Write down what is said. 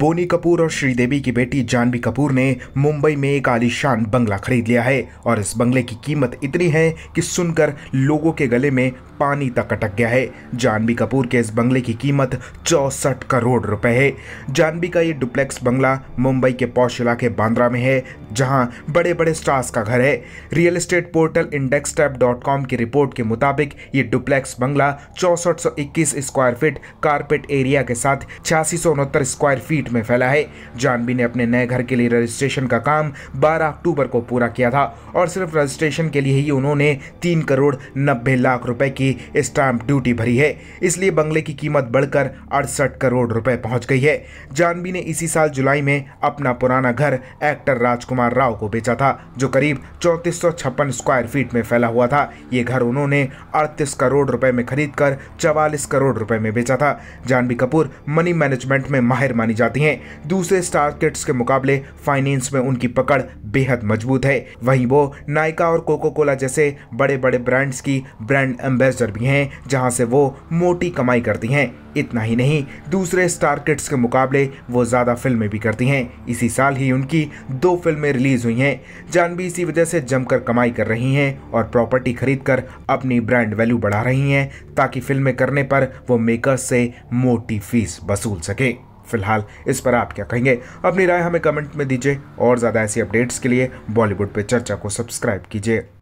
बोनी कपूर और श्रीदेवी की बेटी जानवी कपूर ने मुंबई में एक आलीशान बंगला खरीद लिया है और इस बंगले की कीमत इतनी है कि सुनकर लोगों के गले में पानी तक अटक गया है जानवी कपूर के इस बंगले की कीमत चौसठ करोड़ रुपए है जानवी का ये डुप्लेक्स बंगला मुंबई के पौष इलाके बांद्रा में है जहां बड़े बड़े स्टार्स का घर है रियल एस्टेट पोर्टल इंडेक्स की रिपोर्ट के मुताबिक ये डुप्लेक्स बंगला चौसठ स्क्वायर फीट कारपेट एरिया के साथ छियासी स्क्वायर फीट स्ट्रीट में फैला है जानवी ने अपने नए घर के लिए रजिस्ट्रेशन का काम 12 अक्टूबर को पूरा किया था और सिर्फ रजिस्ट्रेशन के लिए ही उन्होंने तीन करोड़ नब्बे लाख रुपए की स्टाम्प ड्यूटी भरी है इसलिए बंगले की कीमत बढ़कर अड़सठ करोड़ रुपए पहुंच गई है जानवी ने इसी साल जुलाई में अपना पुराना घर एक्टर राजकुमार राव को बेचा था जो करीब चौंतीस स्क्वायर फीट में फैला हुआ था ये घर उन्होंने अड़तीस करोड़ रुपए में खरीद कर चवालीस करोड़ रुपए में बेचा था जानवी कपूर मनी मैनेजमेंट में माहिर मानी जाती जाती हैं दूसरे स्टार किड्स के मुकाबले फाइनेंस में उनकी पकड़ बेहद मजबूत है वहीं वो नायका और कोको कोला जैसे बड़े बड़े ब्रांड्स की ब्रांड एम्बेसडर भी हैं जहां से वो मोटी कमाई करती हैं इतना ही नहीं दूसरे स्टार किड्स के मुकाबले वो ज़्यादा फिल्में भी करती हैं इसी साल ही उनकी दो फिल्में रिलीज़ हुई हैं जानवी इसी वजह से जमकर कमाई कर रही हैं और प्रॉपर्टी खरीद कर अपनी ब्रांड वैल्यू बढ़ा रही हैं ताकि फिल्में करने पर वो मेकर्स से मोटी फीस वसूल सके फिलहाल इस पर आप क्या कहेंगे अपनी राय हमें कमेंट में दीजिए और ज़्यादा ऐसी अपडेट्स के लिए बॉलीवुड पर चर्चा को सब्सक्राइब कीजिए